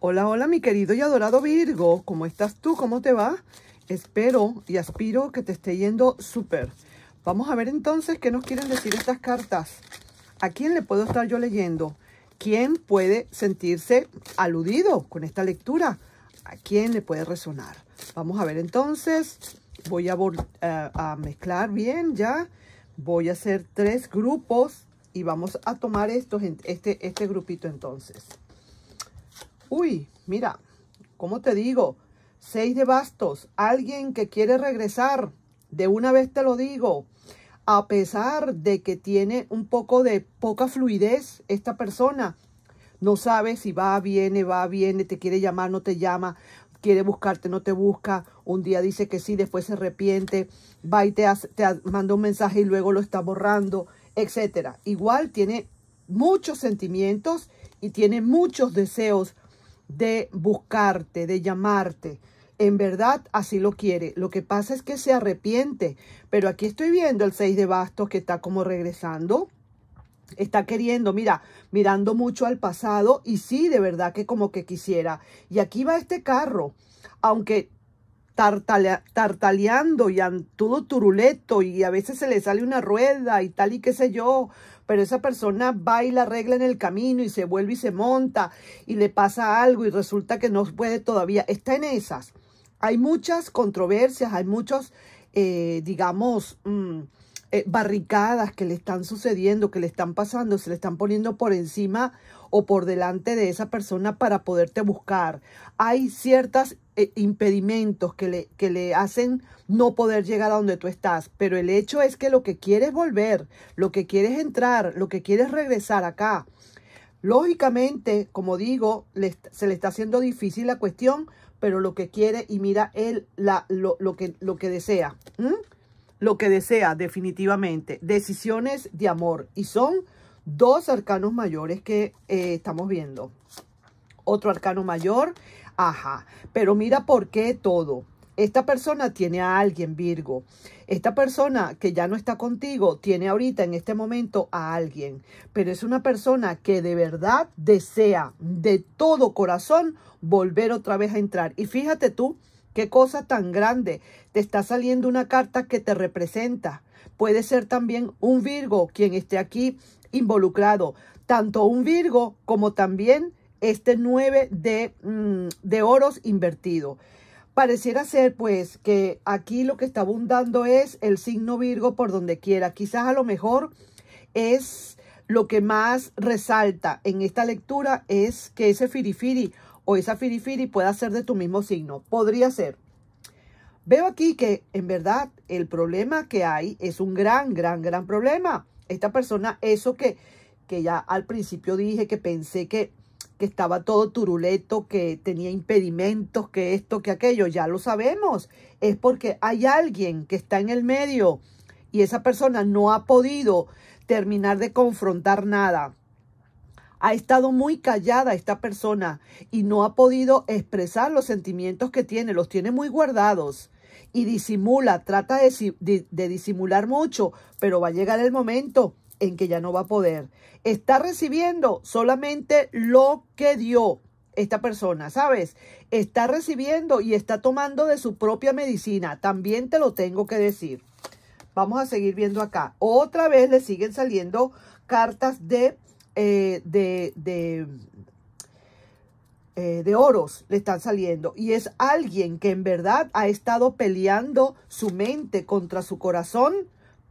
Hola, hola mi querido y adorado Virgo, ¿cómo estás tú? ¿Cómo te va? Espero y aspiro que te esté yendo súper. Vamos a ver entonces qué nos quieren decir estas cartas. ¿A quién le puedo estar yo leyendo? ¿Quién puede sentirse aludido con esta lectura? ¿A quién le puede resonar? Vamos a ver entonces. Voy a, eh, mezclar bien ya. Voy a hacer tres grupos y vamos a tomar estos, este, este grupito entonces. Uy, mira, ¿cómo te digo? Seis de bastos, alguien que quiere regresar, de una vez te lo digo, a pesar de que tiene un poco de poca fluidez esta persona, no sabe si va, viene, va, viene, te quiere llamar, no te llama, quiere buscarte, no te busca, un día dice que sí, después se arrepiente, va y te, te manda un mensaje y luego lo está borrando, etcétera. Igual tiene muchos sentimientos y tiene muchos deseos de buscarte, de llamarte. En verdad, así lo quiere. Lo que pasa es que se arrepiente. Pero aquí estoy viendo el 6 de bastos que está como regresando. Está queriendo, mira, mirando mucho al pasado y sí, de verdad que como que quisiera. Y aquí va este carro. Aunque tartaleando y todo turuleto y a veces se le sale una rueda y tal y qué sé yo, pero esa persona va y la arregla en el camino y se vuelve y se monta y le pasa algo y resulta que no puede todavía. Está en esas. Hay muchas controversias, hay muchos, eh, digamos, mm, eh, barricadas que le están sucediendo, que le están pasando, se le están poniendo por encima o por delante de esa persona para poderte buscar. Hay ciertas eh, impedimentos que le, que le hacen no poder llegar a donde tú estás. Pero el hecho es que lo que quieres volver, lo que quieres entrar, lo que quieres regresar acá. Lógicamente, como digo, se le está haciendo difícil la cuestión, pero lo que quiere y mira él la, lo, lo, que, lo que desea. Lo que desea, definitivamente. Decisiones de amor. Y son dos arcanos mayores que eh, estamos viendo. Otro arcano mayor Ajá, pero mira por qué todo. Esta persona tiene a alguien, Virgo. Esta persona que ya no está contigo tiene ahorita en este momento a alguien, pero es una persona que de verdad desea de todo corazón volver otra vez a entrar. Y fíjate tú, qué cosa tan grande. Te está saliendo una carta que te representa. Puede ser también un Virgo quien esté aquí involucrado, tanto un Virgo como también este 9 de, mm, de oros invertido. Pareciera ser pues que aquí lo que está abundando es el signo Virgo por donde quiera. Quizás a lo mejor es lo que más resalta en esta lectura es que ese firifiri o esa firifiri pueda ser de tu mismo signo. Podría ser. Veo aquí que en verdad el problema que hay es un gran, gran, gran problema. Esta persona, eso que, que ya al principio dije que pensé que estaba todo turuleto, que tenía impedimentos, que esto, que aquello, ya lo sabemos. Es porque hay alguien que está en el medio y esa persona no ha podido terminar de confrontar nada. Ha estado muy callada esta persona y no ha podido expresar los sentimientos que tiene, los tiene muy guardados y disimula, trata de, de disimular mucho, pero va a llegar el momento en que ya no va a poder. Está recibiendo solamente lo que dio esta persona, ¿sabes? Está recibiendo y está tomando de su propia medicina. También te lo tengo que decir. Vamos a seguir viendo acá. Otra vez le siguen saliendo cartas de, eh, de, de, eh, de oros le están saliendo. Y es alguien que en verdad ha estado peleando su mente contra su corazón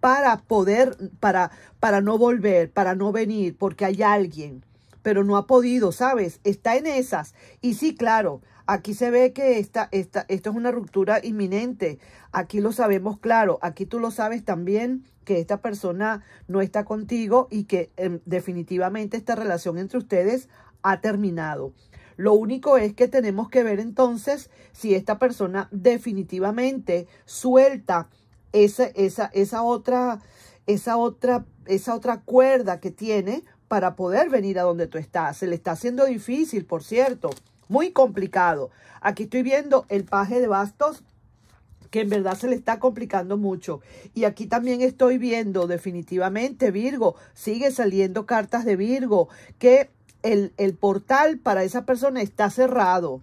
para poder, para, para no volver, para no venir, porque hay alguien, pero no ha podido, ¿sabes? Está en esas. Y sí, claro, aquí se ve que esta, es una ruptura inminente. Aquí lo sabemos claro, aquí tú lo sabes también que esta persona no está contigo y que em, definitivamente esta relación entre ustedes ha terminado. Lo único es que tenemos que ver entonces si esta persona definitivamente suelta esa, esa, esa, otra, esa, otra, esa otra cuerda que tiene para poder venir a donde tú estás. Se le está haciendo difícil, por cierto, muy complicado. Aquí estoy viendo el paje de bastos que en verdad se le está complicando mucho. Y aquí también estoy viendo definitivamente Virgo, sigue saliendo cartas de Virgo, que el, el portal para esa persona está cerrado.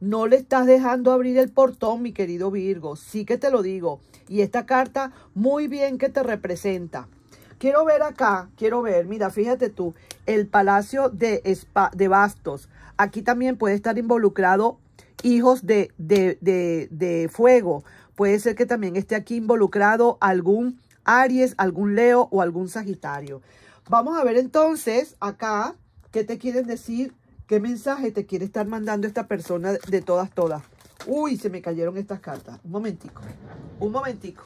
No le estás dejando abrir el portón, mi querido Virgo. Sí que te lo digo. Y esta carta muy bien que te representa. Quiero ver acá, quiero ver, mira, fíjate tú, el Palacio de, de Bastos. Aquí también puede estar involucrado hijos de, de, de, de fuego. Puede ser que también esté aquí involucrado algún Aries, algún Leo o algún Sagitario. Vamos a ver entonces acá qué te quieren decir ¿Qué mensaje te quiere estar mandando esta persona de todas, todas? Uy, se me cayeron estas cartas. Un momentico. Un momentico.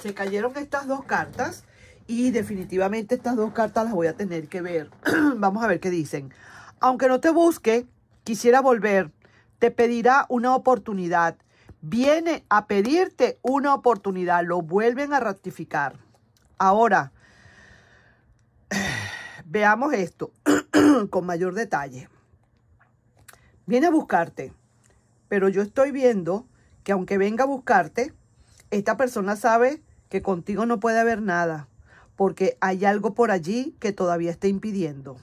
Se cayeron estas dos cartas y definitivamente estas dos cartas las voy a tener que ver. Vamos a ver qué dicen. Aunque no te busque, quisiera volver. Te pedirá una oportunidad. Viene a pedirte una oportunidad. Lo vuelven a ratificar. Ahora, Veamos esto con mayor detalle. Viene a buscarte, pero yo estoy viendo que aunque venga a buscarte, esta persona sabe que contigo no puede haber nada, porque hay algo por allí que todavía está impidiendo.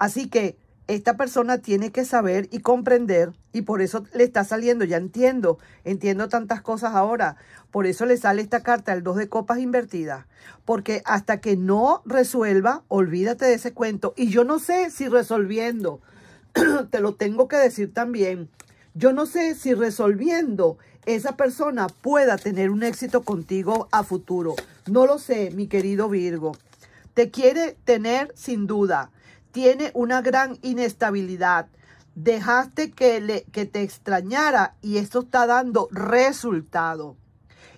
Así que esta persona tiene que saber y comprender y por eso le está saliendo, ya entiendo, entiendo tantas cosas ahora, por eso le sale esta carta, el 2 de copas invertida, porque hasta que no resuelva, olvídate de ese cuento. Y yo no sé si resolviendo, te lo tengo que decir también, yo no sé si resolviendo esa persona pueda tener un éxito contigo a futuro. No lo sé, mi querido Virgo. Te quiere tener sin duda tiene una gran inestabilidad. Dejaste que, le, que te extrañara y esto está dando resultado.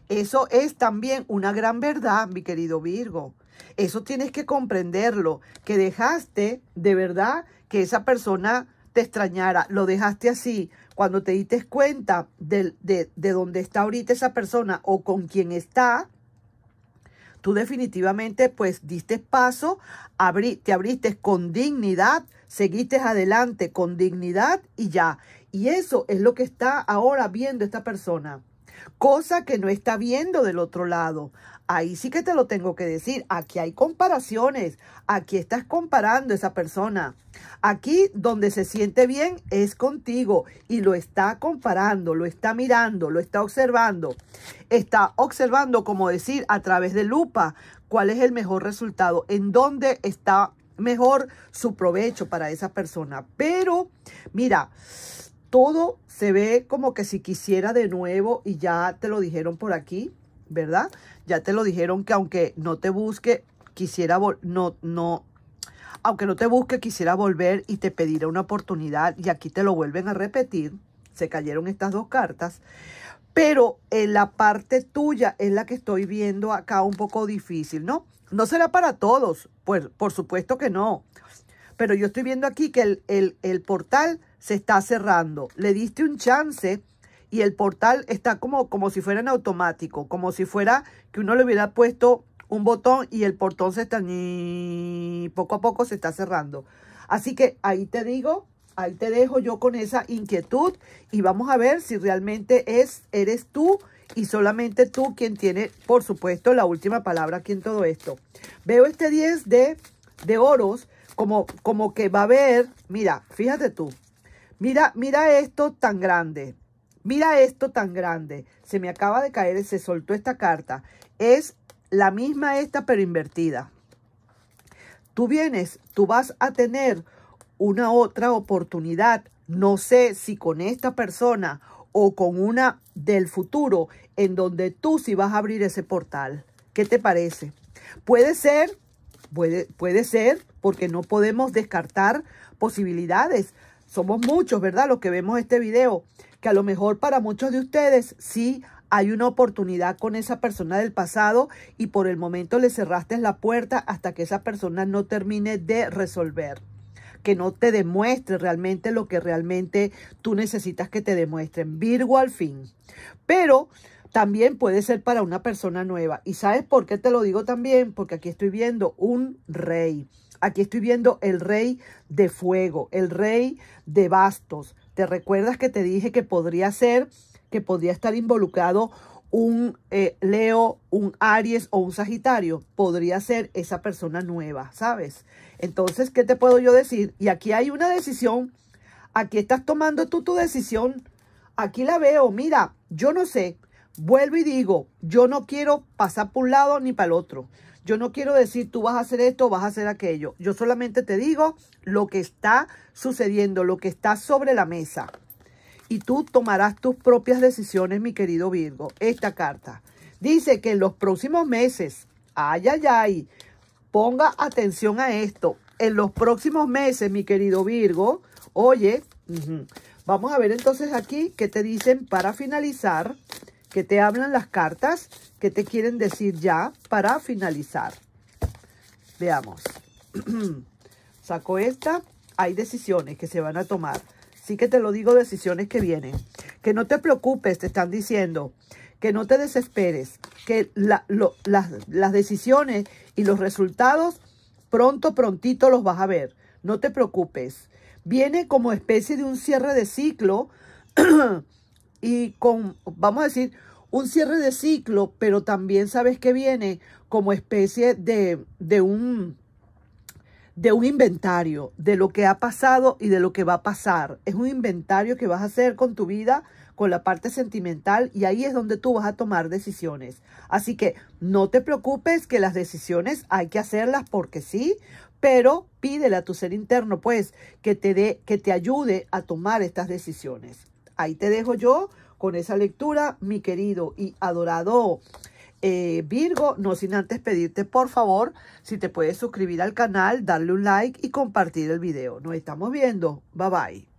Eso es también una gran verdad, mi querido Virgo. Eso tienes que comprenderlo, que dejaste de verdad que esa persona te extrañara, lo dejaste así. Cuando te diste cuenta de, de, de dónde está ahorita esa persona o con quién está, Tú definitivamente pues diste paso, te abriste con dignidad, seguiste adelante con dignidad y ya. Y eso es lo que está ahora viendo esta persona cosa que no está viendo del otro lado. Ahí sí que te lo tengo que decir. Aquí hay comparaciones. Aquí estás comparando a esa persona. Aquí donde se siente bien es contigo y lo está comparando, lo está mirando, lo está observando. Está observando, como decir, a través de lupa, cuál es el mejor resultado, en dónde está mejor su provecho para esa persona. Pero, mira, todo se ve como que si quisiera de nuevo y ya te lo dijeron por aquí, ¿verdad? Ya te lo dijeron que aunque no te busque, quisiera, no, no, aunque no te busque, quisiera volver y te pediré una oportunidad y aquí te lo vuelven a repetir. Se cayeron estas dos cartas. Pero en la parte tuya es la que estoy viendo acá un poco difícil, ¿no? No será para todos, pues por supuesto que no. Pero yo estoy viendo aquí que el, el, el portal se está cerrando. Le diste un chance y el portal está como, como si fuera en automático, como si fuera que uno le hubiera puesto un botón y el portón se está ni poco a poco se está cerrando. Así que ahí te digo, ahí te dejo yo con esa inquietud y vamos a ver si realmente es eres tú y solamente tú quien tiene, por supuesto, la última palabra aquí en todo esto. Veo este 10 de, de oros como, como que va a haber, mira, fíjate tú, Mira, mira esto tan grande. Mira esto tan grande. Se me acaba de caer, se soltó esta carta. Es la misma esta, pero invertida. Tú vienes, tú vas a tener una otra oportunidad. No sé si con esta persona o con una del futuro en donde tú sí vas a abrir ese portal. ¿Qué te parece? Puede ser, puede, puede ser, porque no podemos descartar posibilidades, somos muchos, ¿verdad? Los que vemos este video, que a lo mejor para muchos de ustedes sí hay una oportunidad con esa persona del pasado y por el momento le cerraste la puerta hasta que esa persona no termine de resolver que no te demuestre realmente lo que realmente tú necesitas que te demuestren. Virgo al fin. Pero también puede ser para una persona nueva. ¿Y sabes por qué te lo digo también? Porque aquí estoy viendo un rey. Aquí estoy viendo el rey de fuego, el rey de bastos. ¿Te recuerdas que te dije que podría ser, que podría estar involucrado un eh, Leo, un Aries o un Sagitario? Podría ser esa persona nueva, ¿sabes? Entonces, ¿qué te puedo yo decir? Y aquí hay una decisión. Aquí estás tomando tú tu decisión. Aquí la veo. Mira, yo no sé. Vuelvo y digo, yo no quiero pasar por un lado ni para el otro. Yo no quiero decir tú vas a hacer esto, vas a hacer aquello. Yo solamente te digo lo que está sucediendo, lo que está sobre la mesa. Y tú tomarás tus propias decisiones, mi querido Virgo. Esta carta dice que en los próximos meses, ay, ay, ay, ponga atención a esto. En los próximos meses, mi querido Virgo, oye, vamos a ver entonces aquí qué te dicen para finalizar que te hablan las cartas, que te quieren decir ya para finalizar. Veamos. Saco esta. Hay decisiones que se van a tomar. Sí que te lo digo, decisiones que vienen. Que no te preocupes, te están diciendo. Que no te desesperes. Que las, las decisiones y los resultados pronto, prontito los vas a ver. No te preocupes. Viene como especie de un cierre de ciclo y con, vamos a decir, un cierre de ciclo, pero también sabes que viene como especie de, de, un, de un inventario de lo que ha pasado y de lo que va a pasar. Es un inventario que vas a hacer con tu vida, con la parte sentimental, y ahí es donde tú vas a tomar decisiones. Así que no te preocupes que las decisiones hay que hacerlas porque sí, pero pídele a tu ser interno, pues, que te dé, que te ayude a tomar estas decisiones ahí te dejo yo con esa lectura, mi querido y adorado eh, Virgo, no sin antes pedirte por favor si te puedes suscribir al canal, darle un like y compartir el video. Nos estamos viendo. Bye bye.